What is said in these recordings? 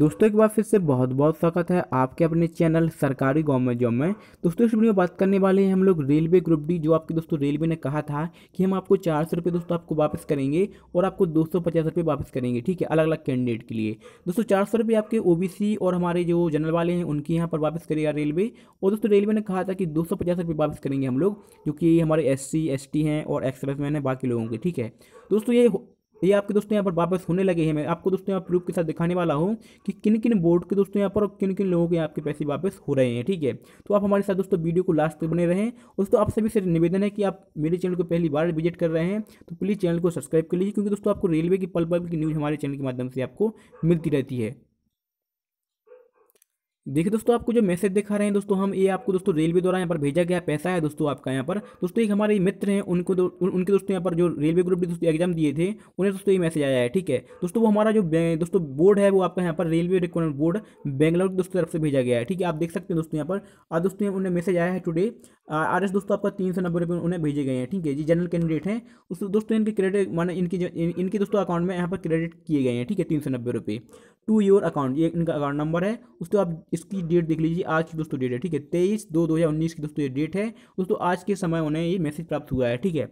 दोस्तों एक बार फिर से बहुत बहुत स्वागत है आपके अपने चैनल सरकारी गवर्नमेंट जॉब में दोस्तों इस वीडियो में बात करने वाले हैं हम लोग रेलवे ग्रुप डी जो आपके दोस्तों रेलवे ने कहा था कि हम आपको चार सौ रुपये दोस्तों आपको वापस करेंगे और आपको दो सौ पचास रुपये वापस करेंगे ठीक है अलग अलग कैंडिडेट के लिए दोस्तों चार सौ रुपये आपके ओ बी सी और हमारे जो जनरल वाले हैं उनके यहाँ पर वापस करेगा रेलवे और दोस्तों रेलवे ने कहा था कि दो सौ पचास रुपये वापस करेंगे हम लोग जो कि हमारे एस सी एस टी हैं और एक्सप्रेस मैन है बाकी लोगों के ठीक है दोस्तों ये ये आपके दोस्तों यहाँ पर वापस होने लगे हैं मैं आपको दोस्तों यहाँ प्रूफ के साथ दिखाने वाला हूँ कि किन किन बोर्ड के दोस्तों यहाँ पर और किन किन लोगों के आपके पैसे वापस हो रहे हैं ठीक है तो आप हमारे साथ दोस्तों वीडियो को लास्ट तक बने रहें दोस्तों आप सभी से निवेदन है कि आप मेरे चैनल को पहली बार विजिट कर रहे हैं तो प्लीज़ चैनल को सब्सक्राइब कर लीजिए क्योंकि दोस्तों आपको रेलवे की पल पल की न्यूज़ हमारे चैनल के माध्यम से आपको मिलती रहती है देखिए दोस्तों आपको जो मैसेज दिखा रहे हैं दोस्तों हम ये आपको दोस्तों रेलवे द्वारा यहाँ पर भेजा गया पैसा है दोस्तों आपका यहाँ पर दोस्तों एक हमारे मित्र हैं उनको दो, उनके दोस्तों यहाँ पर जो रेलवे ग्रुप दोस्तों एग्जाम दिए थे उन्हें दोस्तों ये मैसेज आया है ठीक है दोस्तों वो हमारा जो दोस्तों बोर्ड है वो आपका यहाँ पर रेलवे रिक्वायरमेंट बोर्ड बेंगलोर की दोस्तों तरफ से भेजा गया है ठीक है आप देख सकते हैं दोस्तों यहाँ पर और दोस्तों उन्हें मैसेज आया है टुडे आर एस दोस्तों आपका तीन सौ नब्बे रुपये उन्हें भेजे गए हैं ठीक है जी जनरल कैंडिडेट हैं उस दोस्तों इनके क्रेडिट माना इनकी इनके दोस्तों अकाउंट में यहाँ पर क्रेडिट किए गए हैं ठीक है तीन सौ नब्बे रुपये टू योर अकाउंट ये इनका अकाउंट नंबर है उसको आप इसकी डेट देख लीजिए आज की दोस्तों डेट है ठीक है तेईस दो दो हज़ार उन्नीस की दोस्तों ये डेट है दोस्तों आज के समय उन्हें ये मैसेज प्राप्त हुआ है ठीक है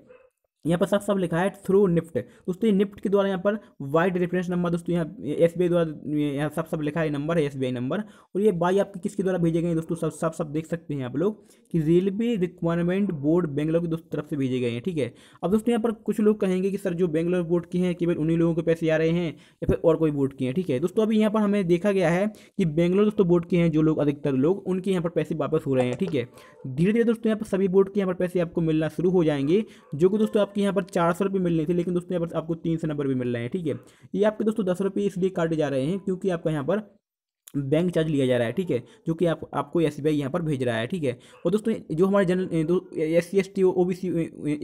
यहाँ पर साफ साफ लिखा है थ्रू निफ्ट दोस्तों ये निफ्ट के द्वारा यहाँ पर वाइड रेफरेंस नंबर दोस्तों यहाँ एस बी आई द्वारा यहाँ साफ साफ लिखा है नंबर है एस बी आई नंबर और ये बाई आपके किसके द्वारा भेजे गए दोस्तों सब साफ साफ देख सकते हैं आप लोग कि रेलवे रिक्वायरमेंट बोर्ड बेंगलोर की दोस्तों तरफ से भेजे गए हैं ठीक है अब दोस्तों यहाँ पर कुछ लोग कहेंगे कि सर जो बेंगलोर बोर्ड के हैं केवल उन्हीं लोगों के पैसे आ रहे हैं या फिर और कोई बोर्ड के हैं ठीक है दोस्तों अभी यहाँ पर हमें देखा गया है कि बेंगलोर दोस्तों बोर्ड के हैं जो लोग अधिकतर लोग उनके यहाँ पर पैसे वापस हो रहे हैं ठीक है धीरे धीरे दोस्तों यहाँ पर सभी बोर्ड के यहाँ पर पैसे आपको मिलना शुरू हो जाएंगे जो कि दोस्तों आपके यहाँ पर चार सौ रुपये मिल रही थी लेकिन दोस्तों यहाँ पर आपको तीन सौ नंबर भी मिल रहे हैं ठीक है ये आपके दोस्तों दस रुपये इसलिए काटे जा रहे हैं क्योंकि आपका यहाँ पर बैंक चार्ज लिया जा रहा है ठीक है जो कि आप आपको एस बी आई यहाँ पर भेज रहा है ठीक है और दोस्तों जो हमारे general S C S T O B C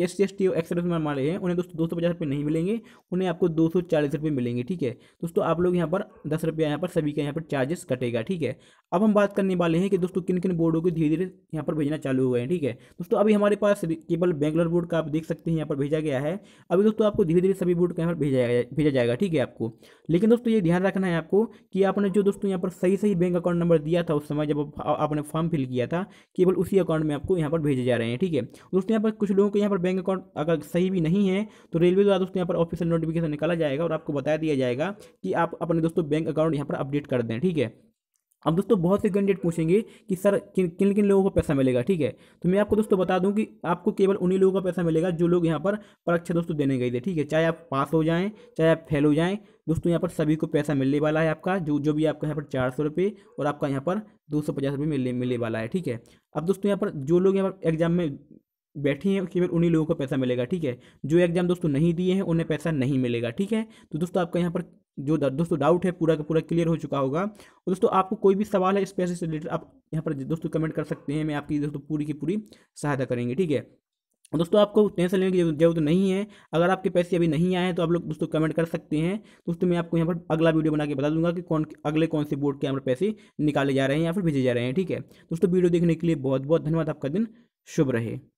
S C S T O X हमारे हैं उन्हें दोस्तों दो सौ पचास रुपये नहीं मिलेंगे उन्हें आपको दो सौ चालीस रुपये मिलेंगे ठीक है दोस्तों आप लोग यहाँ पर दस रुपया यहाँ पर सभी का यहाँ पर चार्जेस कटेगा ठीक है अब हम बात करने वाले हैं कि दोस्तों किन किन बोर्डों को धीरे धीरे यहाँ पर भेजना चालू हुए हैं ठीक है दोस्तों अभी हमारे पास केवल बैंगलोर बोर्ड का आप देख सकते हैं यहाँ पर भेजा गया है अभी दोस्तों आपको धीरे धीरे सभी बोर्ड का यहाँ पर भेजा भेजा जाएगा ठीक है आपको लेकिन दोस्तों ये ध्यान रखना है आपको कि आपने जो दोस्तों यहाँ पर सही सही बैंक अकाउंट नंबर दिया था उस समय जब आपने फॉर्म फिल किया था केवल उसी अकाउंट में आपको यहाँ पर भेजे जा रहे हैं ठीक है दोस्तों यहाँ पर कुछ लोगों के यहाँ पर बैंक अकाउंट अगर सही भी नहीं है तो रेलवे द्वारा दोस्तों यहाँ पर ऑफिशियल नोटिफिकेशन निकाला जाएगा और आपको बताया दिया जाएगा कि आप अपने दोस्तों बैंक अकाउंट यहाँ पर अपडेट कर दें ठीक है अब दोस्तों बहुत से कैंडिडेट पूछेंगे कि सर किन किन किन लोगों को पैसा मिलेगा ठीक है तो मैं आपको दोस्तों बता दूं कि आपको केवल उन्हीं लोगों का पैसा मिलेगा जो लोग यहाँ पर परीक्षा दोस्तों देने गए थे ठीक है चाहे आप पास हो जाएं चाहे आप फेल हो जाएं दोस्तों यहाँ पर सभी को पैसा मिलने वाला है आपका जो जो भी आपका यहाँ पर चार सौ रुपये और आपका यहाँ पर दो सौ पचास रुपये मिलने मिलने वाला है ठीक है अब दोस्तों यहाँ पर जो लोग यहाँ पर एग्जाम में बैठे हैं केवल उन्हीं लोगों को पैसा मिलेगा ठीक है जो एग्जाम दोस्तों नहीं दिए हैं उन्हें पैसा नहीं मिलेगा ठीक है तो दोस्तों आपका यहाँ पर जो दोस्तों डाउट है पूरा का पूरा क्लियर हो चुका होगा और दोस्तों आपको कोई भी सवाल है इस पैसे से रिलेटेड आप यहाँ पर दोस्तों कमेंट कर सकते हैं मैं आपकी दोस्तों पूरी की पूरी सहायता करेंगे ठीक है दोस्तों आपको टेंशन लेने की जरूरत नहीं है अगर आपके पैसे अभी नहीं आए हैं तो आप लोग दोस्तों कमेंट कर सकते हैं दोस्तों मैं आपको यहाँ पर अगला वीडियो बना के बता दूंगा कि कौन अगले कौन से बोर्ड के यहाँ पर पैसे निकाले जा रहे हैं या फिर भेजे जा रहे हैं ठीक है दोस्तों वीडियो देखने के लिए बहुत बहुत धन्यवाद आपका दिन शुभ रहे